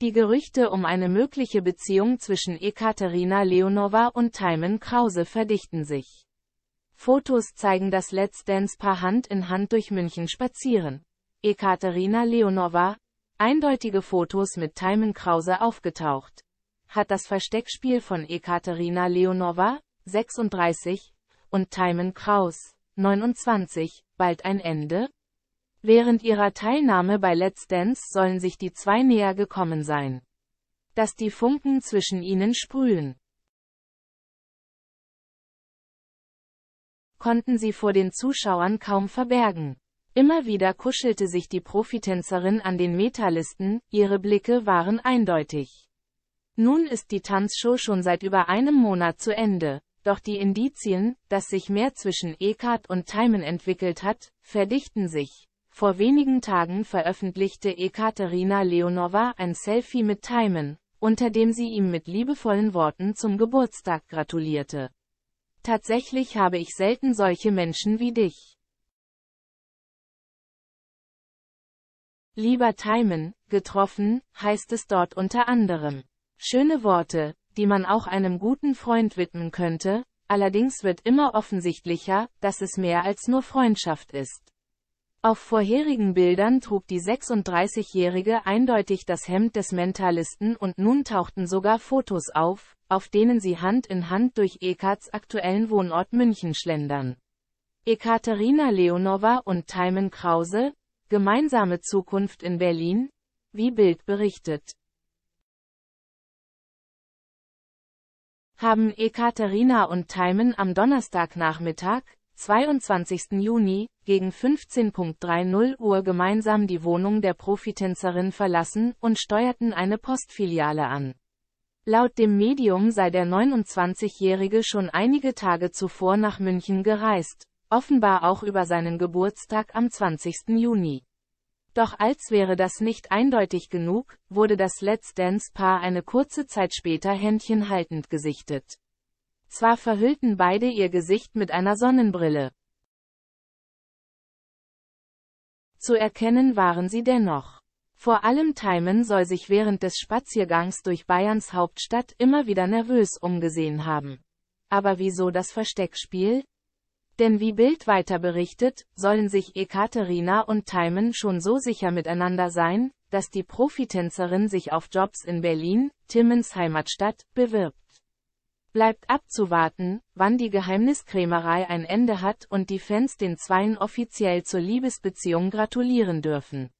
Die Gerüchte um eine mögliche Beziehung zwischen Ekaterina Leonova und Timon Krause verdichten sich. Fotos zeigen das Let's Dance-Paar Hand in Hand durch München spazieren. Ekaterina Leonova, eindeutige Fotos mit Timon Krause aufgetaucht. Hat das Versteckspiel von Ekaterina Leonova, 36, und Timon Kraus, 29, bald ein Ende? Während ihrer Teilnahme bei Let's Dance sollen sich die zwei näher gekommen sein. Dass die Funken zwischen ihnen sprühen. Konnten sie vor den Zuschauern kaum verbergen. Immer wieder kuschelte sich die Profitänzerin an den Metalisten, ihre Blicke waren eindeutig. Nun ist die Tanzshow schon seit über einem Monat zu Ende, doch die Indizien, dass sich mehr zwischen Ekat und Timon entwickelt hat, verdichten sich. Vor wenigen Tagen veröffentlichte Ekaterina Leonowa ein Selfie mit Timon, unter dem sie ihm mit liebevollen Worten zum Geburtstag gratulierte. Tatsächlich habe ich selten solche Menschen wie dich. Lieber Timon, getroffen, heißt es dort unter anderem. Schöne Worte, die man auch einem guten Freund widmen könnte, allerdings wird immer offensichtlicher, dass es mehr als nur Freundschaft ist. Auf vorherigen Bildern trug die 36-Jährige eindeutig das Hemd des Mentalisten und nun tauchten sogar Fotos auf, auf denen sie Hand in Hand durch Ekarts aktuellen Wohnort München schlendern. Ekaterina Leonova und Timon Krause, gemeinsame Zukunft in Berlin, wie Bild berichtet. Haben Ekaterina und Timon am Donnerstagnachmittag, 22. Juni, gegen 15.30 Uhr gemeinsam die Wohnung der Profitänzerin verlassen und steuerten eine Postfiliale an. Laut dem Medium sei der 29-Jährige schon einige Tage zuvor nach München gereist, offenbar auch über seinen Geburtstag am 20. Juni. Doch als wäre das nicht eindeutig genug, wurde das Let's Dance-Paar eine kurze Zeit später händchenhaltend gesichtet. Zwar verhüllten beide ihr Gesicht mit einer Sonnenbrille. Zu erkennen waren sie dennoch. Vor allem Timon soll sich während des Spaziergangs durch Bayerns Hauptstadt immer wieder nervös umgesehen haben. Aber wieso das Versteckspiel? Denn wie Bild weiter berichtet, sollen sich Ekaterina und Timon schon so sicher miteinander sein, dass die Profitänzerin sich auf Jobs in Berlin, Timmons Heimatstadt, bewirbt. Bleibt abzuwarten, wann die Geheimniskrämerei ein Ende hat und die Fans den Zweien offiziell zur Liebesbeziehung gratulieren dürfen.